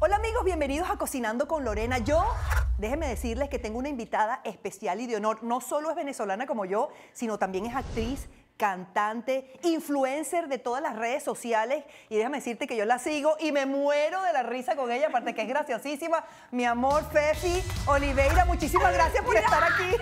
Hola amigos, bienvenidos a Cocinando con Lorena. Yo, déjenme decirles que tengo una invitada especial y de honor. No solo es venezolana como yo, sino también es actriz, cantante, influencer de todas las redes sociales. Y déjame decirte que yo la sigo y me muero de la risa con ella, aparte que es graciosísima. Mi amor, Fefi Oliveira, muchísimas gracias por estar aquí.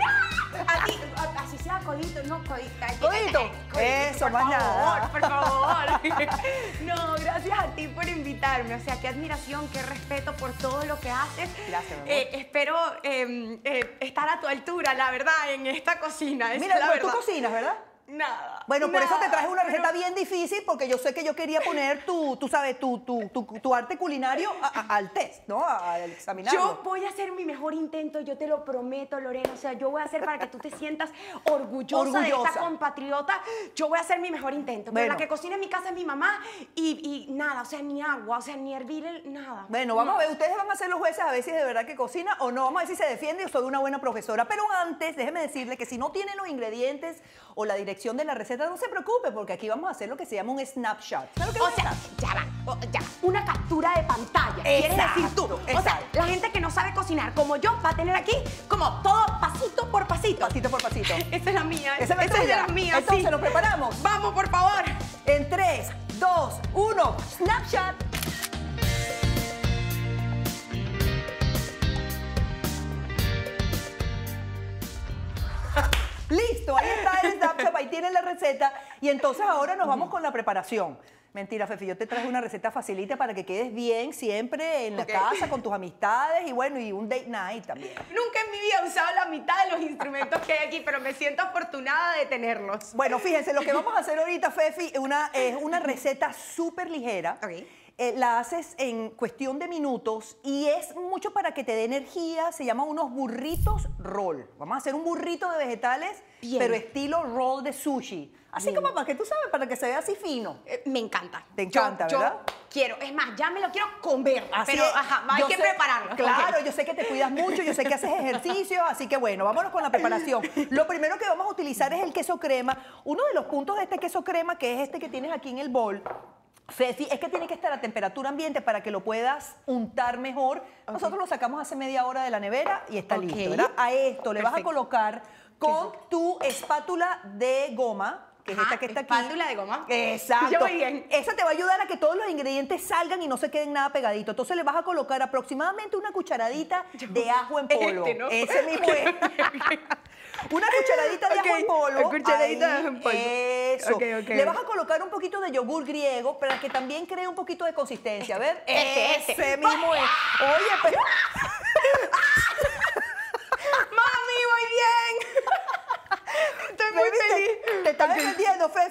A ti, así sea codito, no codito. Codito. Eso, por favor, nada. Por favor, por favor. No, gracias a ti por invitarme. O sea, qué admiración, qué respeto por todo lo que haces. Gracias, mi eh, espero em, eh, estar a tu altura, la verdad, en esta cocina. Mira, tú cocinas, ¿verdad? Nada. Bueno, por eso te traje una receta bien difícil, porque yo sé que yo quería poner tu, tú sabes, tu, tu, tu, arte culinario al test, ¿no? al examinar. Yo voy a hacer mi mejor intento, yo te lo prometo, Lorena. O sea, yo voy a hacer para que tú te sientas orgullosa, de esta compatriota. Yo voy a hacer mi mejor intento. Pero la que cocina en mi casa es mi mamá y, nada, o sea, ni agua, o sea, ni hervir, nada. Bueno, vamos a ver, ustedes van a ser los jueces a ver si de verdad que cocina o no. Vamos a ver si se defiende yo soy una buena profesora. Pero antes, déjeme decirle que si no tienen los ingredientes o la dirección de la receta, no se preocupe, porque aquí vamos a hacer lo que se llama un snapshot. ya va, ya, una captura de pantalla. decir tú. O sea, la gente que no sabe cocinar como yo va a tener aquí como todo pasito por pasito. Pasito por pasito. Esa es la mía. Esa, es la, mía. Entonces, ¿lo preparamos? Vamos, por favor. En 3, 2, 1, snapshot. Listo, ahí está el ahí pues, tiene la receta. Y entonces ahora nos vamos con la preparación. Mentira, Fefi, yo te traje una receta facilita para que quedes bien siempre en la casa, con tus amistades y bueno, y un date night también. Nunca en mi vida he usado la mitad de los instrumentos que hay aquí, pero me siento afortunada de tenerlos. Bueno, fíjense, lo que vamos a hacer ahorita, Fefi, una, es una receta súper ligera. Okay eh, la haces en cuestión de minutos y es mucho para que te dé energía. Se llama unos burritos roll. Vamos a hacer un burrito de vegetales, pero estilo roll de sushi. Así como para que tú sabes, para que se vea así fino. Eh, me encanta. Te encanta, ¿verdad? quiero, es más, ya me lo quiero comer. pero hay que prepararlo. Claro, yo sé que te cuidas mucho, yo sé que haces ejercicio, así que bueno, vámonos con la preparación. Lo primero que vamos a utilizar es el queso crema. Uno de los puntos de este queso crema, que es este que tienes aquí en el bol, Ceci, es que tiene que estar a temperatura ambiente para que lo puedas untar mejor. Nosotros lo sacamos hace media hora de la nevera y está listo, A esto le vas a colocar con tu espátula de goma, que es esta que está espátula de goma. Exacto. bien. Esa te va a ayudar a que todos los ingredientes salgan y no se queden nada pegaditos. Entonces le vas a colocar aproximadamente una cucharadita de ajo en este polvo. Ese mismo es. una cucharadita de ajo en polvo. Una cucharadita de ajo en polvo. Eso. Le vas a colocar un poquito de yogur griego para que también cree un poquito de consistencia. A ver. Ese, este, Ese mismo es. Oye, pero...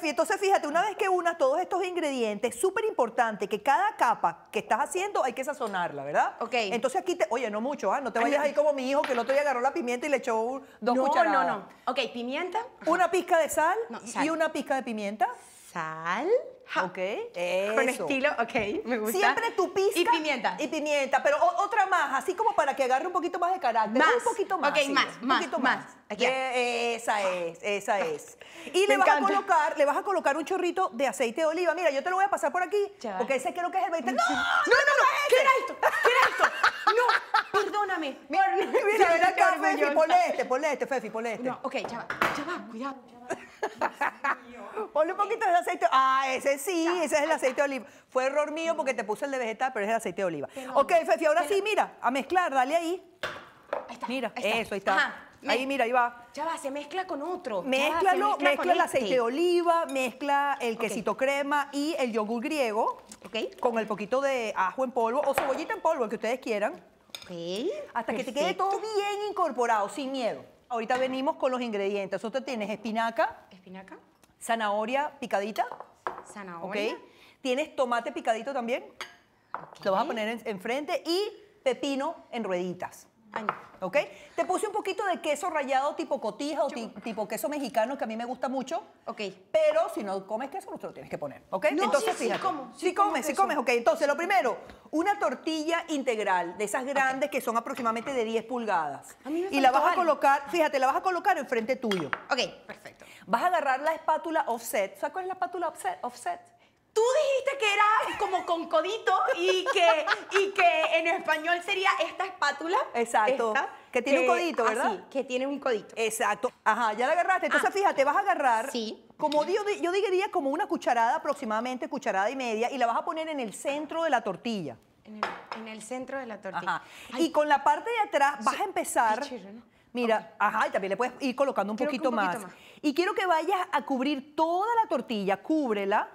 entonces fíjate, una vez que unas todos estos ingredientes, súper importante que cada capa que estás haciendo hay que sazonarla, ¿verdad? Ok. Entonces aquí te, oye, no mucho, ¿ah? No te vayas ahí como mi hijo que el otro día agarró la pimienta y le echó un, dos no, cucharadas. No, no, no. Ok, pimienta. Una pizca de sal. y una pizca de pimienta sal. Ok, Con estilo, ok, me gusta. Siempre tu pizca. Y pimienta. Y pimienta, pero otra más, así como para que agarre un poquito más de carácter. Un poquito más. Ok, más, más, más. Aquí. Eh, esa es, esa ah, es. Y le vas, a colocar, le vas a colocar un chorrito de aceite de oliva. Mira, yo te lo voy a pasar por aquí, porque ese creo que es el 20. Mm, ¡No! ¡No, no, no! ¿Qué era esto? ¿Qué era esto? ¡No! Perdóname. Mira, mira, ven acá, Fefi, ponle este, ponle este, Fefi, ponle este. No, ok, ya va, ya cuidado, Ponle un poquito de aceite. Ah, ese sí, ese es el aceite de oliva. Fue error mío porque te puse el de vegetal, pero es el aceite de oliva. ok, Fefi, ahora sí, mira, a mezclar, dale ahí. Ahí está. Mira, eso, ahí está. Ahí, mira, ahí va. Ya va, se mezcla con otro. mezcla, el este. aceite de oliva, mezcla el quesito crema y el yogur griego. ok Con el poquito de ajo en polvo o cebollita en polvo, el que ustedes quieran. Ok. Hasta que te quede todo bien incorporado, sin miedo. Ahorita venimos con los ingredientes. Usted tienes espinaca, acá? Zanahoria picadita. Zanahoria. Ok. Tienes tomate picadito también. Lo vas a poner enfrente. y pepino en rueditas. ¿Ok? Te puse un poquito de queso rallado tipo cotija o tipo queso mexicano que a mí me gusta mucho. Ok. Pero si no comes queso, no te lo tienes que poner. ¿Ok? No, entonces, Sí, comes, comes. Ok, entonces lo primero, una tortilla integral de esas grandes que son aproximadamente de 10 pulgadas. y la vas a colocar, fíjate, la vas a colocar enfrente tuyo. Ok, perfecto vas a agarrar la espátula offset. ¿Sabes cuál es la espátula offset? offset? Tú dijiste que era como con codito y que, y que en español sería esta espátula. Exacto. que tiene un eh, codito, ¿verdad? Sí, que tiene un codito. Exacto. Ajá, ya la agarraste. Entonces, ah, fíjate, vas a agarrar. Sí. Como yo, yo diría como una cucharada aproximadamente, cucharada y media, y la vas a poner en el centro de la tortilla. En el, centro de la tortilla. Y con la parte de atrás vas a empezar. Mira, ajá, y también le puedes ir colocando un, poquito, más. Y quiero que vayas a cubrir toda la tortilla, cúbrela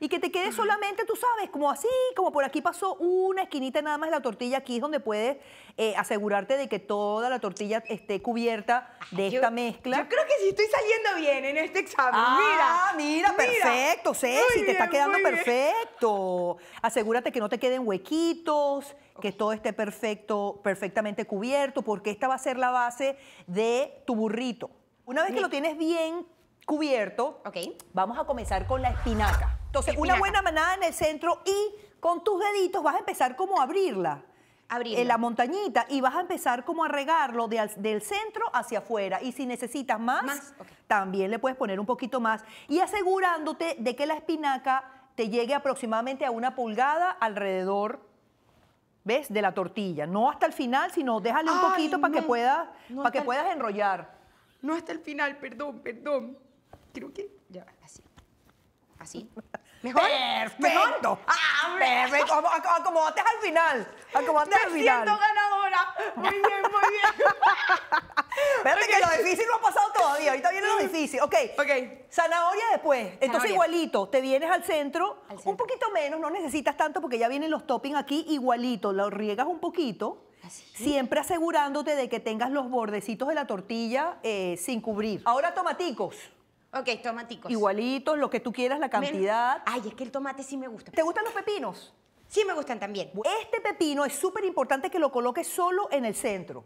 y que te quede solamente, tú sabes, como así, como por aquí pasó una esquinita nada más de la tortilla, aquí es donde puedes eh, asegurarte de que toda la tortilla esté cubierta de esta mezcla. Yo creo que si estoy saliendo bien en este examen, ah, mira. mira, perfecto, Ceci, te está quedando perfecto. Asegúrate que no te queden huequitos, que todo esté perfecto, perfectamente cubierto, porque esta va a ser la base de tu burrito. Una vez que lo tienes bien cubierto, okay. vamos a comenzar con la espinaca. Entonces, eh, una buena manada en el centro y con tus deditos vas a empezar como a abrirla. Abrirla. En la montañita y vas a empezar como a regarlo del centro hacia afuera. Y si necesitas más, también le puedes poner un poquito más. Y asegurándote de que la espinaca te llegue aproximadamente a una pulgada alrededor ¿ves? De la tortilla. No hasta el final, sino déjale un poquito para que puedas, para que puedas enrollar. No hasta el final, perdón, perdón. Creo que ya, así. Así. ¿Mejor? Perfecto. Ah, perfecto. acomodate al final. Acomodate al final. Siento ganadora. Muy bien, muy bien. Espérate que lo difícil no ha pasado todavía. Ahorita viene lo mm. difícil. Ok. okay. Zanahoria después. Entonces igualito. Te vienes al centro, Un poquito menos. No necesitas tanto porque ya vienen los toppings aquí igualito. Lo riegas un poquito. Así. ¿Ah, siempre asegurándote de que tengas los bordecitos de la tortilla eh, sin cubrir. Ahora tomaticos. Ok, tomaticos. Igualitos, lo que tú quieras, la cantidad. Ay, es que el tomate sí me gusta. ¿Te gustan los pepinos? Sí, me gustan también. Este pepino es súper importante que lo coloques solo en el centro.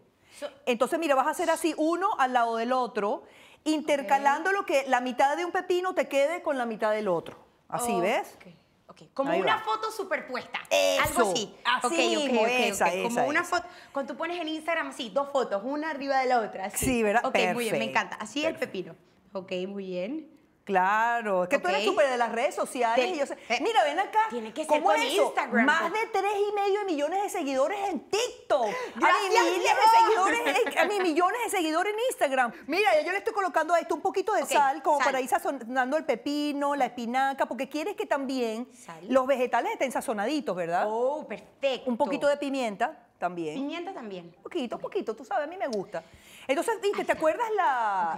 Entonces, mira, vas a hacer así uno al lado del otro, intercalando lo que la mitad de un pepino te quede con la mitad del otro. Así, ¿ves? Okay. Okay. Como una foto superpuesta. Eso. Algo así. Así okay, Como una foto. Cuando tú pones en Instagram así, dos fotos, una arriba de la otra. Sí, ¿verdad? Ok, muy bien, me encanta. Así el pepino. Ok, muy bien. Claro, es que tú eres súper de las redes sociales. Eh, Mira, ven acá. Tiene que ser con Instagram. Más pues. de tres y medio millones de seguidores en TikTok. a mí de seguidores, a millones de seguidores en Instagram. Mira, yo le estoy colocando a esto un poquito de sal, como para ir sazonando el pepino, la espinaca, porque quieres que también los vegetales estén sazonaditos, ¿verdad? Oh, perfecto. Un poquito de pimienta también. Pimienta también. Poquito, poquito, tú sabes, a mí me gusta. Entonces, ¿te acuerdas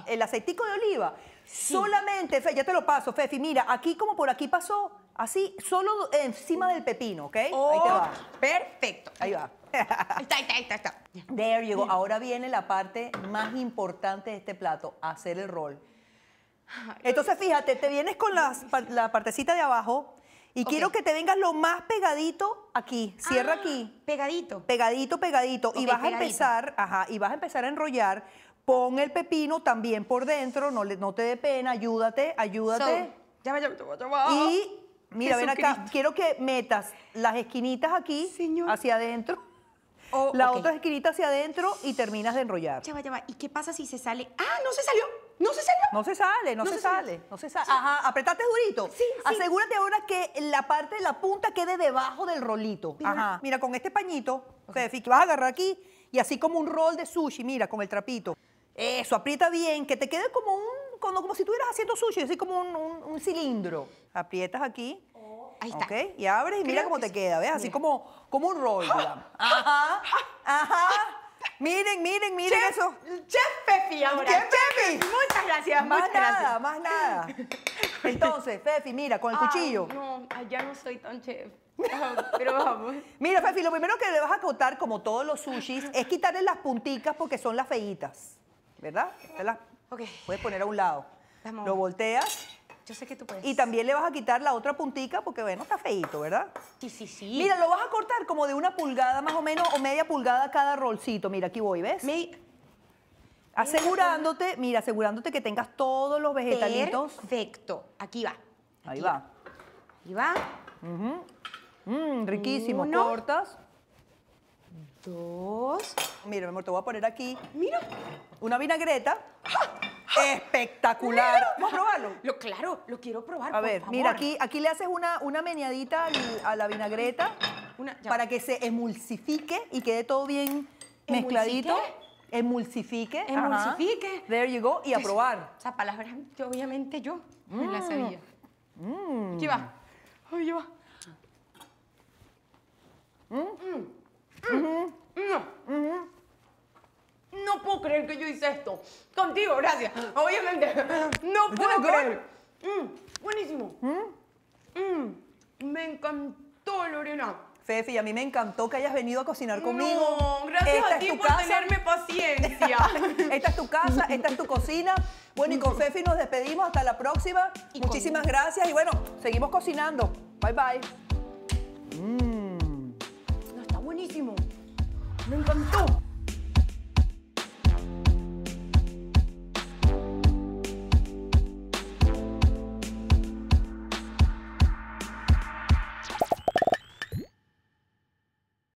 el aceitico de oliva? Solamente, ya te lo paso, Fefi, mira, aquí como por aquí pasó, así, solo encima del pepino, ¿ok? ahí te oh, va. Perfecto. Ahí va. Está, está, está, está. There you go. Ahora viene la parte más importante de este plato, hacer el rol. Entonces, fíjate, te vienes con la partecita de abajo, y quiero que te vengas lo más pegadito aquí. Cierra ah, aquí. Pegadito. Pegadito, pegadito. y vas a empezar, ajá, y vas a empezar a enrollar. Pon el pepino también por dentro, no, le, no te dé pena, ayúdate, ayúdate. ya, y mira, ven acá, quiero que metas las esquinitas aquí, hacia adentro la otra esquinita hacia adentro y terminas de enrollar. Ya va, ¿Y qué pasa si se sale? ¡Ah, no se salió! ¿No se salió? No se sale, no, se, sale. No se sale. Ajá, apretate durito. Sí, sí, Asegúrate ahora que la parte de la punta quede debajo del rolito. Ajá. Mira, con este pañito, que vas a agarrar aquí y así como un rol de sushi, mira, con el trapito. Eso, aprieta bien, que te quede como un, como, si estuvieras haciendo sushi, así como un cilindro. Aprietas aquí. Okay. ¿Ok? Y abre y mira cómo te queda, ¿ves? Así como, como un rol, ah. Ajá, ajá. Miren, miren, miren eso. Chef Fefi ahora. Chef Pefi. Muchas gracias, Más nada, más nada. Entonces, Fefi, mira, con el cuchillo. No, ya no soy tan chef. Pero vamos. Mira, Fefi, lo primero que le vas a cortar, como todos los sushis, es quitarle las punticas porque son las feitas. ¿Verdad? las okay. puedes poner a un lado. Lo volteas yo sé que tú puedes. Y también le vas a quitar la otra puntica porque, bueno, está feito, ¿verdad? Sí, sí, sí. Mira, lo vas a cortar como de una pulgada más o menos o media pulgada cada rolcito. Mira, aquí voy, ¿ves? Asegurándote, mira, asegurándote que tengas todos los vegetalitos. Perfecto. Aquí va. Ahí va. Y Ahí va. Mm, riquísimo. Cortas dos. Mira, mi amor, te voy a poner aquí. Mira. Una vinagreta. ¡Ah! espectacular. Vamos a probarlo. Lo, claro, lo quiero probar. A ver, mira, aquí, aquí le haces una, una meneadita a la vinagreta Una- para que se emulsifique y quede todo bien mezcladito. Emulsifique. Emulsifique. There you go. Y a probar. O sea, palabras obviamente yo me mm. sabía. Mm. Aquí va. Ay, no puedo creer que yo hice esto. Contigo, gracias. Obviamente. No puedo creer. Mm, buenísimo. ¿Mm? Mm, me encantó, Lorena. Fefi, a mí me encantó que hayas venido a cocinar conmigo. No, gracias a ti por tenerme paciencia. esta es tu casa, esta es tu cocina. Bueno, y con Fefi nos despedimos. Hasta la próxima. Muchísimas gracias. Y bueno, seguimos cocinando. Bye, bye. No, está buenísimo. Me encantó.